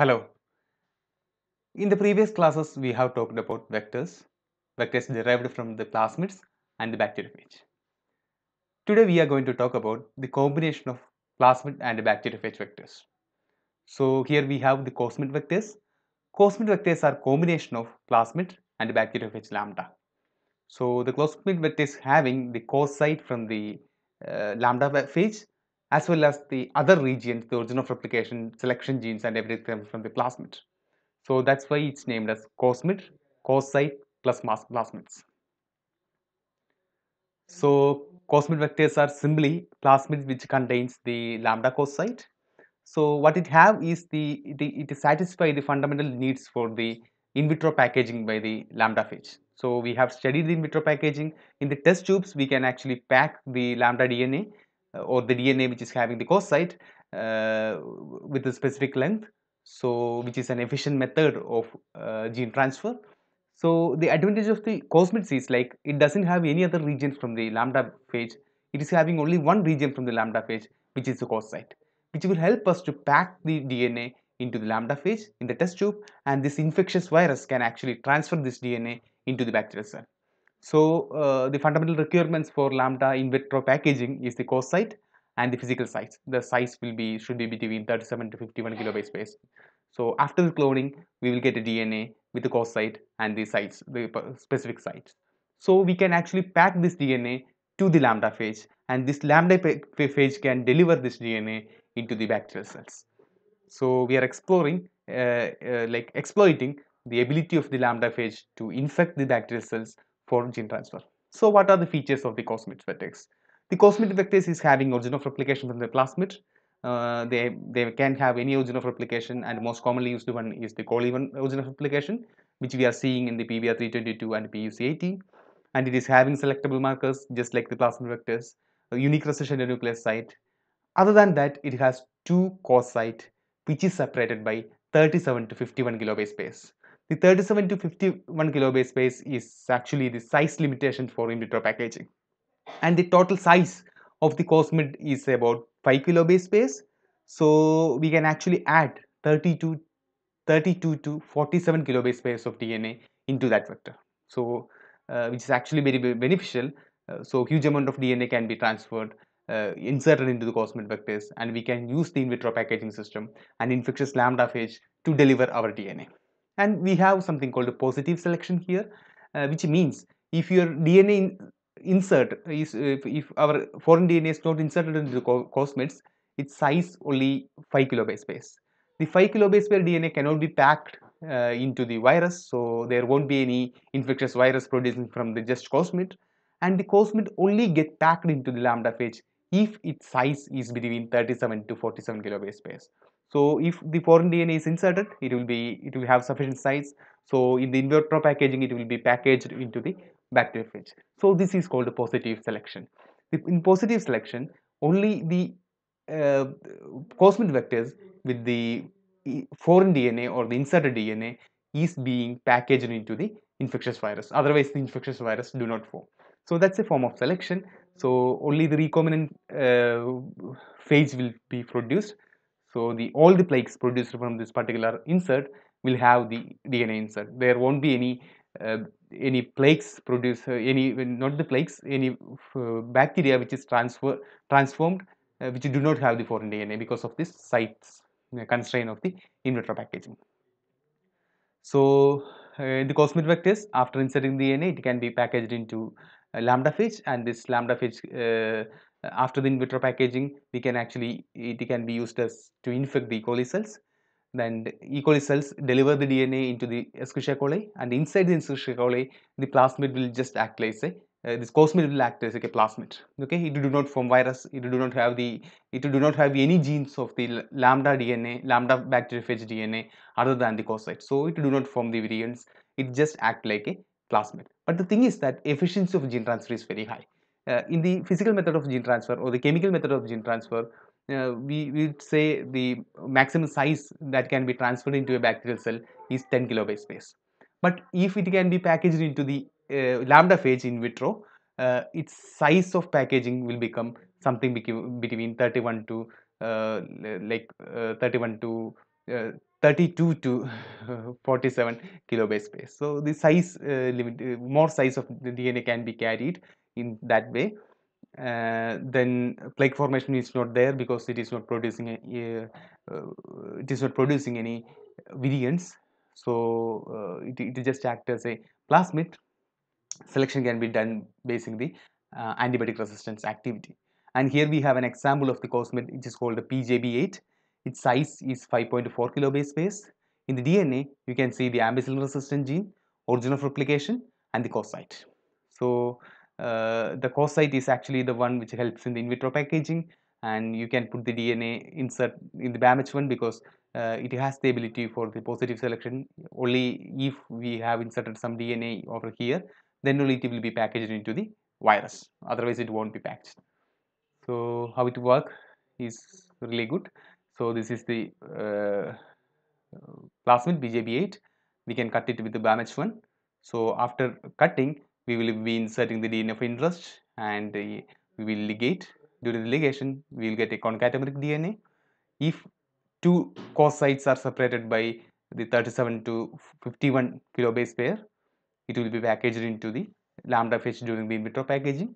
Hello. In the previous classes, we have talked about vectors, vectors derived from the plasmids and the bacteriophage. Today, we are going to talk about the combination of plasmid and bacteriophage vectors. So here we have the cosmid vectors. Cosmid vectors are combination of plasmid and bacteriophage lambda. So the cosmid vectors having the cos site from the uh, lambda phage as well as the other regions, the origin of replication, selection genes and everything from the plasmid. So that's why it's named as cosmid, cosite plus plasmids. So cosmid vectors are simply plasmids which contains the lambda cosite. So what it have is the, the it satisfies the fundamental needs for the in vitro packaging by the lambda phage. So we have studied the in vitro packaging. In the test tubes, we can actually pack the lambda DNA or the DNA which is having the site uh, with a specific length so which is an efficient method of uh, gene transfer so the advantage of the cosmids is like it doesn't have any other regions from the lambda phage it is having only one region from the lambda phage which is the site, which will help us to pack the dna into the lambda phage in the test tube and this infectious virus can actually transfer this dna into the bacterial cell so uh, the fundamental requirements for lambda in vitro packaging is the cost site and the physical size. The size will be should be between 37 to 51 kilobase space. So after the cloning, we will get a DNA with the cost site and the sites, the specific sites. So we can actually pack this DNA to the lambda phage and this lambda phage can deliver this DNA into the bacterial cells. So we are exploring uh, uh, like exploiting the ability of the lambda phage to infect the bacterial cells for gene transfer. So what are the features of the cosmid vectors? The cosmid vectors is having origin of replication from the plasmid. Uh, they they can have any origin of replication and most commonly used one is the Coli1 origin of replication which we are seeing in the PBR322 and puc 18 and it is having selectable markers just like the plasmid vectors, a unique recession nucleus site. Other than that it has two core site which is separated by 37 to 51 kilobase space. The 37 to 51 kilobase space is actually the size limitation for in vitro packaging. And the total size of the Cosmid is about 5 kilobase space. So we can actually add 32, 32 to 47 kilobase space of DNA into that vector. So uh, which is actually very, very beneficial. Uh, so huge amount of DNA can be transferred uh, inserted into the cosmid vectors and we can use the in vitro packaging system and infectious lambda phage to deliver our DNA and we have something called a positive selection here uh, which means if your DNA in insert is uh, if, if, our foreign DNA is not inserted into the cosmids its size only 5 kilobase base the 5 kilobase pair DNA cannot be packed uh, into the virus so there won't be any infectious virus producing from the just cosmid and the cosmid only get packed into the lambda phage if its size is between 37 to 47 kilobase pairs. So if the foreign DNA is inserted, it will be it will have sufficient size. So in the in vitro packaging, it will be packaged into the bacteriophage. So this is called positive selection. In positive selection, only the uh, cosmid vectors with the foreign DNA or the inserted DNA is being packaged into the infectious virus. Otherwise, the infectious virus do not form. So that's a form of selection. So only the recombinant uh, phage will be produced so the all the plaques produced from this particular insert will have the DNA insert. There won't be any uh, any plaques produced, uh, any not the plaques, any uh, bacteria which is transfer transformed, uh, which do not have the foreign DNA because of this site uh, constraint of the in vitro packaging. So uh, the cosmid vectors, after inserting the DNA, it can be packaged into lambda phage, and this lambda phage after the in vitro packaging we can actually it can be used as to infect the E. coli cells then E. coli cells deliver the DNA into the Escherichia coli and inside the Escherichia coli the plasmid will just act like say uh, this cosmid will act as like a plasmid okay it do not form virus it do not have the it do not have any genes of the lambda dna lambda bacteriophage dna other than the cosmid. so it do not form the variants it just act like a plasmid but the thing is that efficiency of gene transfer is very high uh, in the physical method of gene transfer or the chemical method of gene transfer, uh, we would say the maximum size that can be transferred into a bacterial cell is 10 kilobase space. But if it can be packaged into the uh, lambda phage in vitro, uh, its size of packaging will become something between 31 to uh, like uh, 31 to 32 to 47 kilobase space. So the size limit, more size of the DNA can be carried in that way uh, then plaque formation is not there because it is not producing a, uh, it is not producing any virions. so uh, it, it just acts as a plasmid selection can be done basing the uh, antibiotic resistance activity and here we have an example of the cosmid which is called the PJB8 its size is 5.4 kilobase base in the DNA you can see the ampicillin resistant gene origin of replication and the cause site so uh, the site is actually the one which helps in the in vitro packaging and you can put the DNA insert in the BAMH one because uh, it has the ability for the positive selection only if we have inserted some DNA over here then only it will be packaged into the virus otherwise it won't be packaged. So how it work is really good. So this is the uh, plasmid BJB8 we can cut it with the BAMH one. So after cutting we will be inserting the DNA of interest and uh, we will ligate. During the ligation, we will get a concatemeric DNA. If two cos sites are separated by the 37 to 51 kilobase pair, it will be packaged into the lambda phase during the in vitro packaging.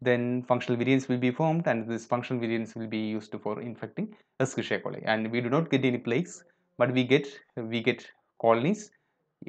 Then functional variants will be formed and this functional variants will be used for infecting Escherichia coli. And we do not get any plagues, but we get, we get colonies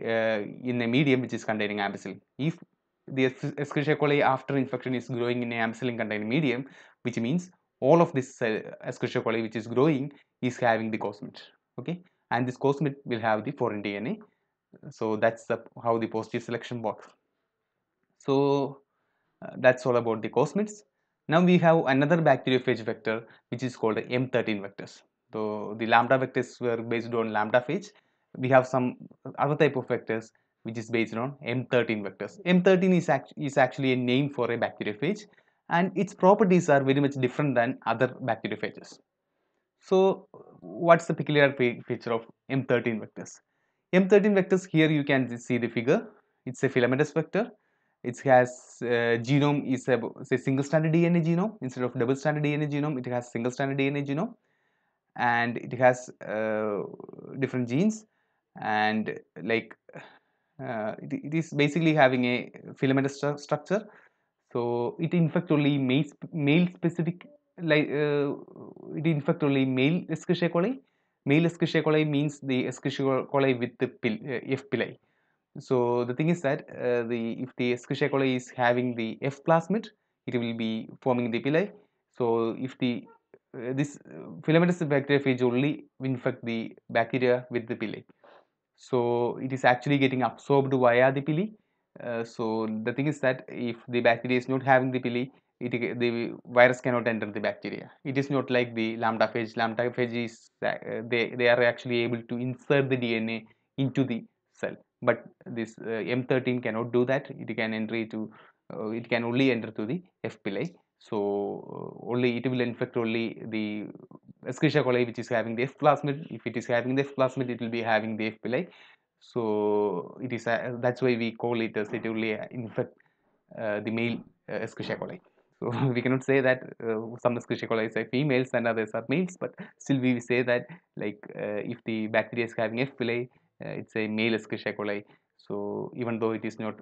uh, in a medium which is containing ampicillin. If the Escherichia coli after infection is growing in a ampicillin containing medium, which means all of this uh, Escherichia coli which is growing is having the cosmid, Okay, and this cosmid will have the foreign DNA. So that's the, how the positive selection works. So uh, that's all about the cosmids. Now we have another bacteriophage vector which is called the M13 vectors. So the lambda vectors were based on lambda phage. We have some other type of vectors which is based on M13 vectors. M13 is, act is actually a name for a bacteriophage and its properties are very much different than other bacteriophages. So what's the peculiar feature of M13 vectors? M13 vectors here you can see the figure. It's a filamentous vector. It has uh, genome is a, single stranded DNA genome instead of double stranded DNA genome. It has single stranded DNA genome and it has uh, different genes and like uh, it, it is basically having a filamentous stru structure so it infects only male, male specific like uh, it infects only male Escherichia coli male Escherichia coli means the Escherichia coli with the pil uh, F pili so the thing is that uh, the if the Escherichia coli is having the F plasmid it will be forming the pili so if the uh, this uh, filamentous bacteriophage only infect the bacteria with the pili so it is actually getting absorbed via the pili uh, so the thing is that if the bacteria is not having the pili it, the virus cannot enter the bacteria it is not like the lambda phage lambda phage is uh, they they are actually able to insert the dna into the cell but this uh, m13 cannot do that it can enter to uh, it can only enter to the f pili so uh, only it will infect only the Escherichia coli which is having the F plasmid. If it is having the F plasmid, it will be having the F. pili. So it is uh, that's why we call it as it only infect uh, the male uh, Escherichia coli. So we cannot say that uh, some Escherichia coli are females and others are males, but still we say that like uh, if the bacteria is having F. pili, uh, it's a male Escherichia coli. So even though it is not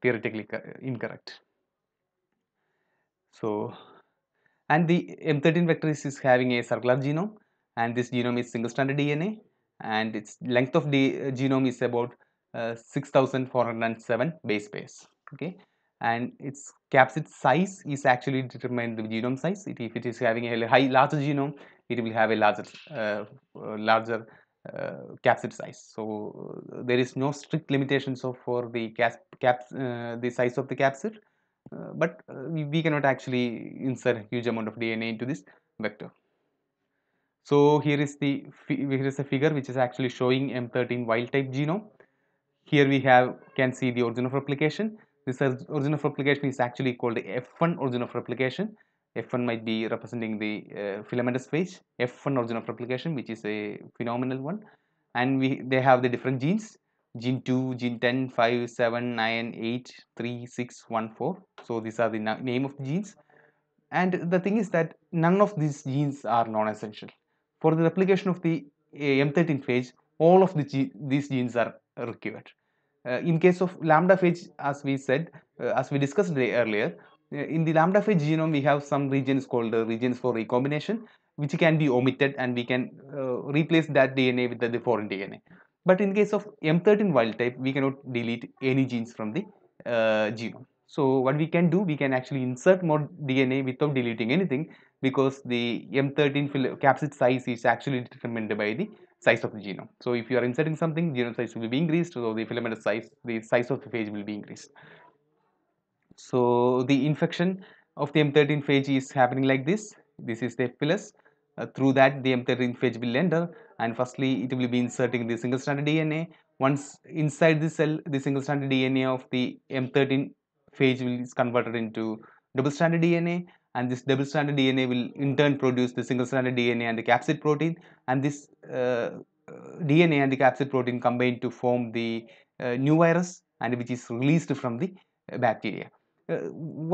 theoretically incorrect. So, and the M13 vector is, is having a circular genome and this genome is single stranded DNA and its length of the uh, genome is about uh, 6407 base pairs okay and its capsid size is actually determined the genome size it, if it is having a high larger genome it will have a larger uh, larger uh, capsid size so uh, there is no strict limitations so for the cap, cap the size of the capsid uh, but uh, we, cannot actually insert huge amount of DNA into this vector. So here is the here is a figure which is actually showing M13 wild type genome. Here we have can see the origin of replication. This origin of replication is actually called F1 origin of replication. F1 might be representing the uh, filamentous phase. F1 origin of replication, which is a phenomenal one, and we they have the different genes gene 2 gene 10 5 7 9 8 3 6 1 4 so these are the name of the genes and the thing is that none of these genes are non-essential for the replication of the eh, m13 phage all of the ge these genes are required uh, in case of lambda phage as we said uh, as we discussed earlier uh, in the lambda phage genome we have some regions called uh, regions for recombination which can be omitted and we can uh, replace that dna with the, the foreign dna but in case of M13 wild type, we cannot delete any genes from the uh, genome. So what we can do, we can actually insert more DNA without deleting anything because the M13 capsid size is actually determined by the size of the genome. So if you are inserting something, genome size will be increased, so the filament size, the size of the phage will be increased. So the infection of the M13 phage is happening like this. This is the pilus uh, through that the M13 phage will enter and firstly it will be inserting the single stranded DNA once inside the cell the single stranded DNA of the M13 phage will is converted into double stranded DNA and this double stranded DNA will in turn produce the single stranded DNA and the capsid protein and this uh, uh DNA and the capsid protein combine to form the uh, new virus and which is released from the uh, bacteria. Uh,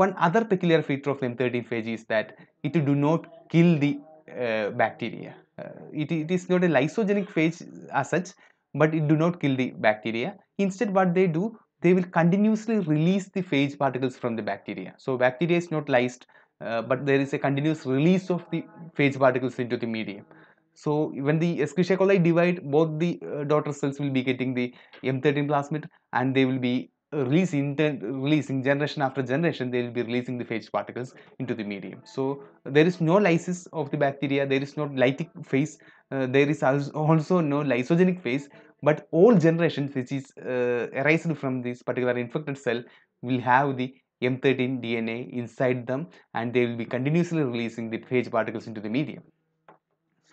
one other peculiar feature of M13 phage is that it do not kill the uh, bacteria. Uh, it, it is not a lysogenic phase as such, but it do not kill the bacteria. Instead, what they do, they will continuously release the phage particles from the bacteria. So bacteria is not lysed, uh, but there is a continuous release of the phage particles into the medium. So when the Escherichia coli divide, both the uh, daughter cells will be getting the M13 plasmid and they will be release intent releasing generation after generation they will be releasing the phage particles into the medium so there is no lysis of the bacteria there is no lytic phase uh, there is also no lysogenic phase but all generations which is uh, from this particular infected cell will have the m13 dna inside them and they will be continuously releasing the phage particles into the medium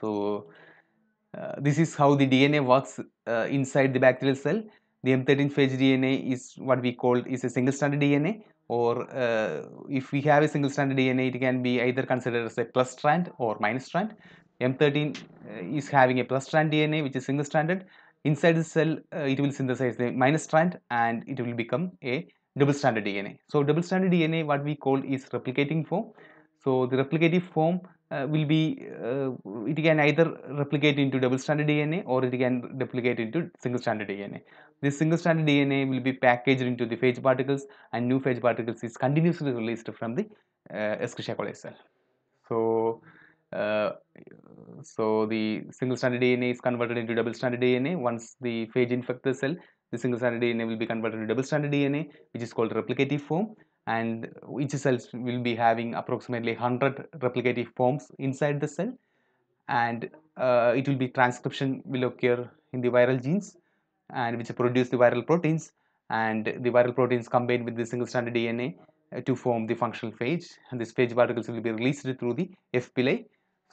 so uh, this is how the dna works uh, inside the bacterial cell the M13 phage DNA is what we call is a single stranded DNA or uh, if we have a single stranded DNA it can be either considered as a plus strand or minus strand. M13 uh, is having a plus strand DNA which is single stranded. Inside the cell uh, it will synthesize the minus strand and it will become a double stranded DNA. So double stranded DNA what we call is replicating form. So the replicative form uh, will be uh, it can either replicate into double stranded DNA or it can replicate into single stranded DNA. This single stranded DNA will be packaged into the phage particles and new phage particles is continuously released from the uh, Escherichia coli cell. So, uh, so the single stranded DNA is converted into double stranded DNA once the phage infects the cell. The single stranded DNA will be converted to double stranded DNA which is called replicative form and each cell will be having approximately 100 replicative forms inside the cell and uh, it will be transcription will occur in the viral genes and which produce the viral proteins and the viral proteins combine with the single stranded DNA uh, to form the functional phage and this phage particles will be released through the F pili.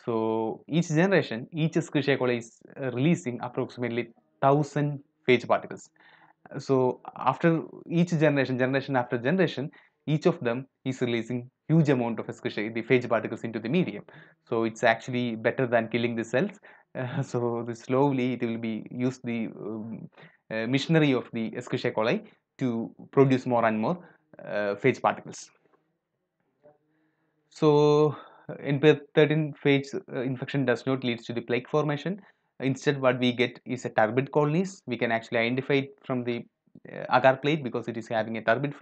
So each generation, each Escherichia coli is uh, releasing approximately 1000 phage particles. So after each generation, generation after generation, each of them is releasing huge amount of the phage particles into the medium so it's actually better than killing the cells uh, so slowly it will be used the um, uh, machinery of the Escherichia coli to produce more and more uh, phage particles so uh, NP13 phage uh, infection does not lead to the plaque formation instead what we get is a turbid colonies we can actually identify it from the uh, agar plate because it is having a turbid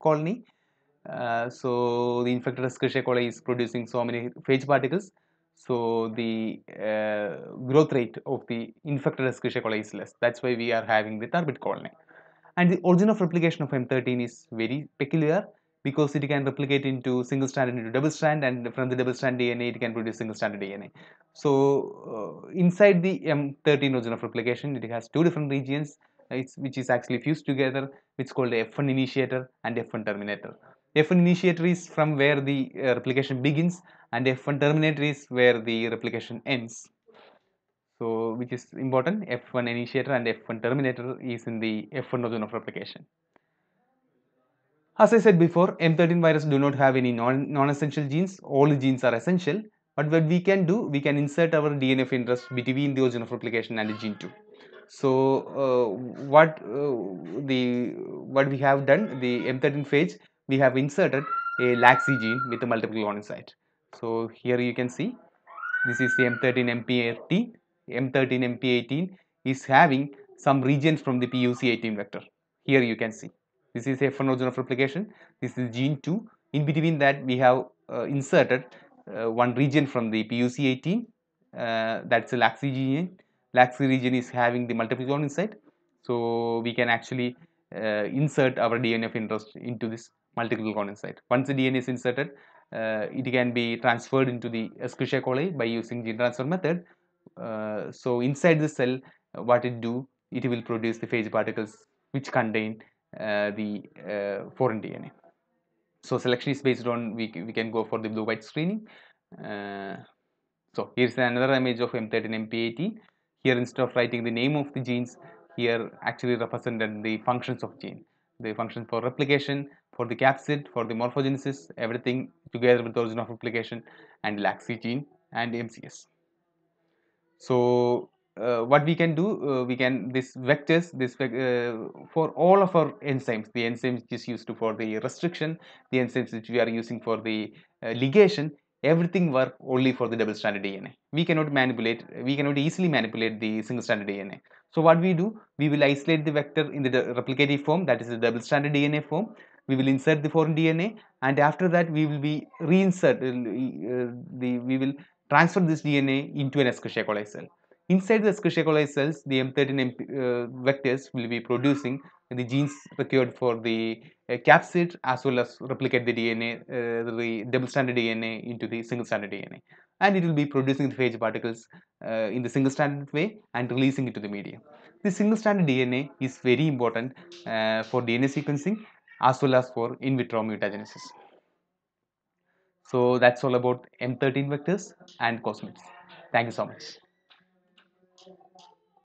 colony. Uh, so the infected Escherichia coli is producing so many phage particles. So the uh, growth rate of the infected Escherichia coli is less. That's why we are having the turbid colony. And the origin of replication of M13 is very peculiar because it can replicate into single strand into double strand and from the double strand DNA it can produce single stranded DNA. So uh, inside the M13 origin of replication it has two different regions which is actually fused together which is called F1 initiator and F1 terminator. F1 initiator is from where the uh, replication begins and F1 terminator is where the replication ends. So which is important F1 initiator and F1 terminator is in the F1 region of replication. As I said before M13 virus do not have any non-essential non genes all the genes are essential but what we can do we can insert our DNA interest BTV between the origin of replication and the gene 2. So uh, what uh, the what we have done the M13 phage we have inserted a laxi gene with a multiple cloning site. So here you can see this is the M13 MP18. M13 MP18 is having some regions from the PUC18 vector. Here you can see this is a front zone of replication. This is gene 2. In between that we have uh, inserted uh, one region from the PUC18 uh, that's a laxi gene laxi region is having the multiple multiplication inside. So, we can actually uh, insert our DNA of interest into this multiple multiplication inside. Once the DNA is inserted, uh, it can be transferred into the Escherichia coli by using gene transfer method. Uh, so, inside the cell, what it do? It will produce the phage particles which contain uh, the uh, foreign DNA. So, selection is based on we, we can go for the blue-white screening. Uh, so, here is another image of M13 MP18. Here instead of writing the name of the genes, here actually represented the functions of gene. The function for replication, for the capsid, for the morphogenesis, everything together with the origin of replication and LAXI gene and MCS. So uh, what we can do uh, we can this vectors this uh, for all of our enzymes the enzymes which is used for the restriction the enzymes which we are using for the uh, ligation everything work only for the double stranded DNA. We cannot manipulate, we cannot easily manipulate the single stranded DNA. So what we do, we will isolate the vector in the replicative form, that is the double stranded DNA form. We will insert the foreign DNA and after that we will be reinsert, uh, uh the, we will transfer this DNA into an Escherichia coli cell. Inside the Escherichia cells, the M13 MP, uh, vectors will be producing the genes required for the uh, capsid as well as replicate the DNA, uh, the double-stranded DNA into the single-stranded DNA. And it will be producing the phage particles uh, in the single-stranded way and releasing it to the media. The single-stranded DNA is very important uh, for DNA sequencing as well as for in vitro mutagenesis. So that's all about M13 vectors and cosmids. Thank you so much.